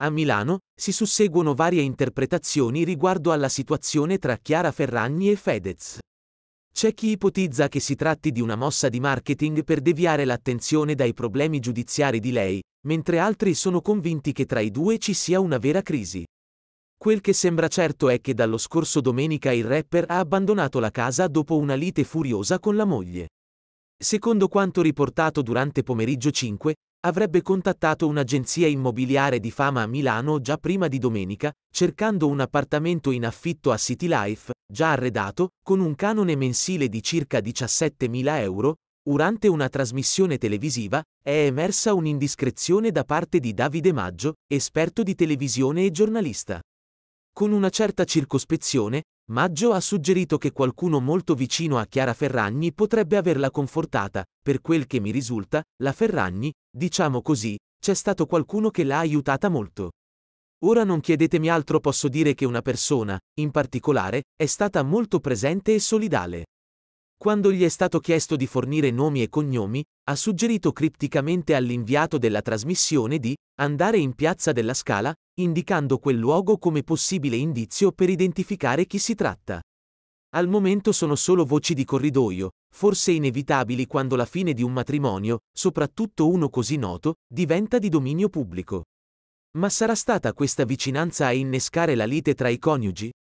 A Milano si susseguono varie interpretazioni riguardo alla situazione tra Chiara Ferragni e Fedez. C'è chi ipotizza che si tratti di una mossa di marketing per deviare l'attenzione dai problemi giudiziari di lei, mentre altri sono convinti che tra i due ci sia una vera crisi. Quel che sembra certo è che dallo scorso domenica il rapper ha abbandonato la casa dopo una lite furiosa con la moglie. Secondo quanto riportato durante pomeriggio 5, avrebbe contattato un'agenzia immobiliare di fama a Milano già prima di domenica, cercando un appartamento in affitto a City Life, già arredato, con un canone mensile di circa 17.000 euro, Durante una trasmissione televisiva è emersa un'indiscrezione da parte di Davide Maggio, esperto di televisione e giornalista. Con una certa circospezione, Maggio ha suggerito che qualcuno molto vicino a Chiara Ferragni potrebbe averla confortata. Per quel che mi risulta, la Ferragni, Diciamo così, c'è stato qualcuno che l'ha aiutata molto. Ora non chiedetemi altro, posso dire che una persona, in particolare, è stata molto presente e solidale. Quando gli è stato chiesto di fornire nomi e cognomi, ha suggerito cripticamente all'inviato della trasmissione di andare in piazza della Scala, indicando quel luogo come possibile indizio per identificare chi si tratta. Al momento sono solo voci di corridoio, forse inevitabili quando la fine di un matrimonio, soprattutto uno così noto, diventa di dominio pubblico. Ma sarà stata questa vicinanza a innescare la lite tra i coniugi?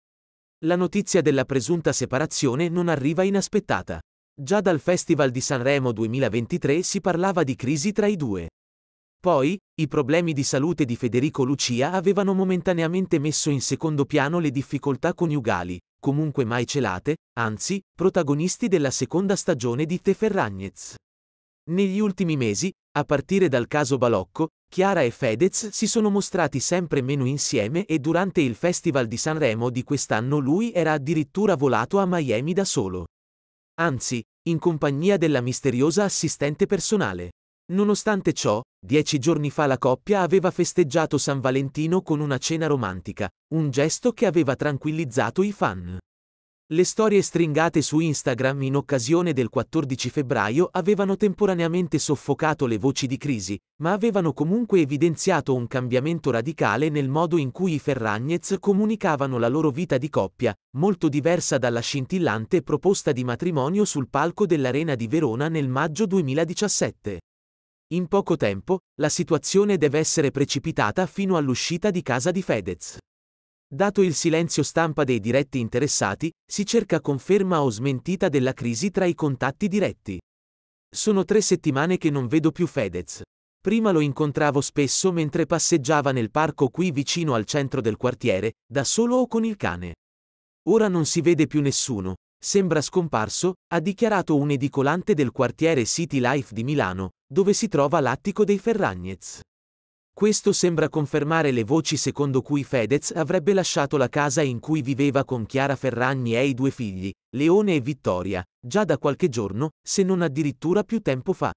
La notizia della presunta separazione non arriva inaspettata. Già dal Festival di Sanremo 2023 si parlava di crisi tra i due. Poi, i problemi di salute di Federico Lucia avevano momentaneamente messo in secondo piano le difficoltà coniugali, comunque mai celate, anzi, protagonisti della seconda stagione di The Ferragnez. Negli ultimi mesi, a partire dal caso Balocco, Chiara e Fedez si sono mostrati sempre meno insieme e durante il Festival di Sanremo di quest'anno lui era addirittura volato a Miami da solo. Anzi, in compagnia della misteriosa assistente personale. Nonostante ciò, dieci giorni fa la coppia aveva festeggiato San Valentino con una cena romantica, un gesto che aveva tranquillizzato i fan. Le storie stringate su Instagram in occasione del 14 febbraio avevano temporaneamente soffocato le voci di crisi, ma avevano comunque evidenziato un cambiamento radicale nel modo in cui i Ferragnez comunicavano la loro vita di coppia, molto diversa dalla scintillante proposta di matrimonio sul palco dell'Arena di Verona nel maggio 2017. In poco tempo, la situazione deve essere precipitata fino all'uscita di casa di Fedez. Dato il silenzio stampa dei diretti interessati, si cerca conferma o smentita della crisi tra i contatti diretti. Sono tre settimane che non vedo più Fedez. Prima lo incontravo spesso mentre passeggiava nel parco qui vicino al centro del quartiere, da solo o con il cane. Ora non si vede più nessuno, sembra scomparso, ha dichiarato un edicolante del quartiere City Life di Milano, dove si trova l'attico dei Ferragnez. Questo sembra confermare le voci secondo cui Fedez avrebbe lasciato la casa in cui viveva con Chiara Ferragni e i due figli, Leone e Vittoria, già da qualche giorno, se non addirittura più tempo fa.